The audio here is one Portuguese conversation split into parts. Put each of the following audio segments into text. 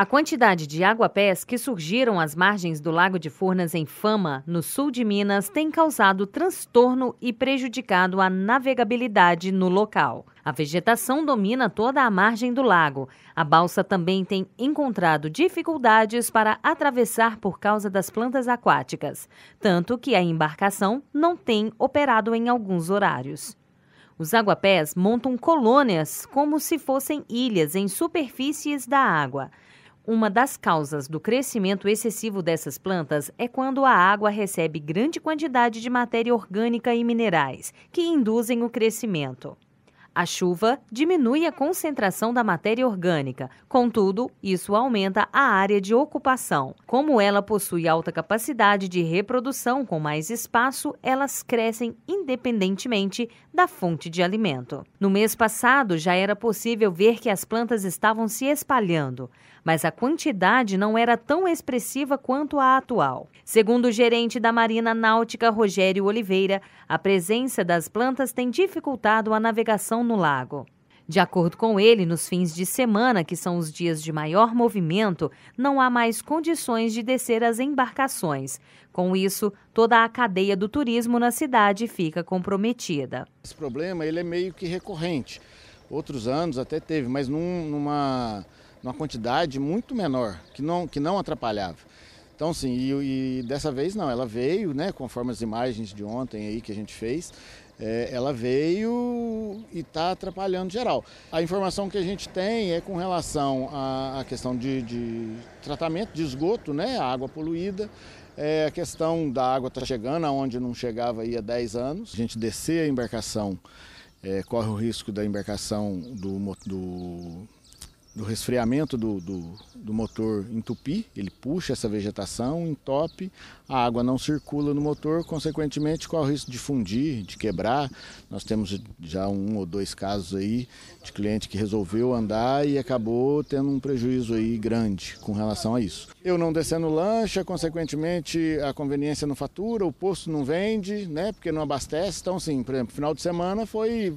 A quantidade de aguapés que surgiram às margens do Lago de Furnas em Fama, no sul de Minas, tem causado transtorno e prejudicado a navegabilidade no local. A vegetação domina toda a margem do lago. A balsa também tem encontrado dificuldades para atravessar por causa das plantas aquáticas, tanto que a embarcação não tem operado em alguns horários. Os aguapés montam colônias como se fossem ilhas em superfícies da água. Uma das causas do crescimento excessivo dessas plantas é quando a água recebe grande quantidade de matéria orgânica e minerais, que induzem o crescimento. A chuva diminui a concentração da matéria orgânica, contudo, isso aumenta a área de ocupação. Como ela possui alta capacidade de reprodução com mais espaço, elas crescem independentemente da fonte de alimento. No mês passado, já era possível ver que as plantas estavam se espalhando, mas a quantidade não era tão expressiva quanto a atual. Segundo o gerente da Marina Náutica, Rogério Oliveira, a presença das plantas tem dificultado a navegação no lago. De acordo com ele, nos fins de semana, que são os dias de maior movimento, não há mais condições de descer as embarcações. Com isso, toda a cadeia do turismo na cidade fica comprometida. Esse problema ele é meio que recorrente. Outros anos até teve, mas num, numa, numa quantidade muito menor, que não, que não atrapalhava. Então, sim, e, e, dessa vez não, ela veio, né, conforme as imagens de ontem aí que a gente fez, é, ela veio e está atrapalhando geral. A informação que a gente tem é com relação à, à questão de, de, tratamento de esgoto, né, a água poluída, é, a questão da água está chegando aonde não chegava aí há 10 anos. A gente descer a embarcação, é, corre o risco da embarcação do, do do resfriamento do, do, do, motor entupir, ele puxa essa vegetação, entope, a água não circula no motor, consequentemente corre o risco de fundir, de quebrar. Nós temos já um ou dois casos aí de cliente que resolveu andar e acabou tendo um prejuízo aí grande com relação a isso. Eu não descendo lancha, consequentemente a conveniência não fatura, o posto não vende, né, porque não abastece. Então, sim, por exemplo, final de semana foi,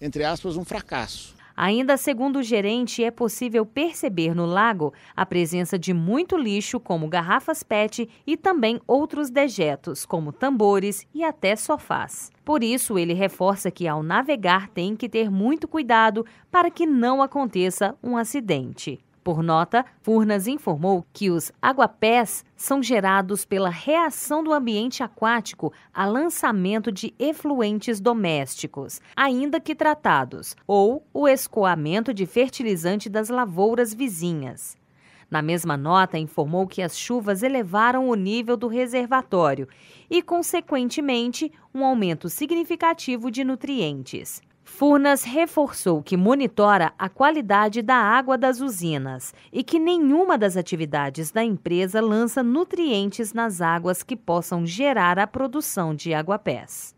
entre aspas, um fracasso. Ainda segundo o gerente, é possível perceber no lago a presença de muito lixo, como garrafas PET e também outros dejetos, como tambores e até sofás. Por isso, ele reforça que ao navegar tem que ter muito cuidado para que não aconteça um acidente. Por nota, Furnas informou que os aguapés são gerados pela reação do ambiente aquático a lançamento de efluentes domésticos, ainda que tratados, ou o escoamento de fertilizante das lavouras vizinhas. Na mesma nota, informou que as chuvas elevaram o nível do reservatório e, consequentemente, um aumento significativo de nutrientes. Furnas reforçou que monitora a qualidade da água das usinas e que nenhuma das atividades da empresa lança nutrientes nas águas que possam gerar a produção de aguapés.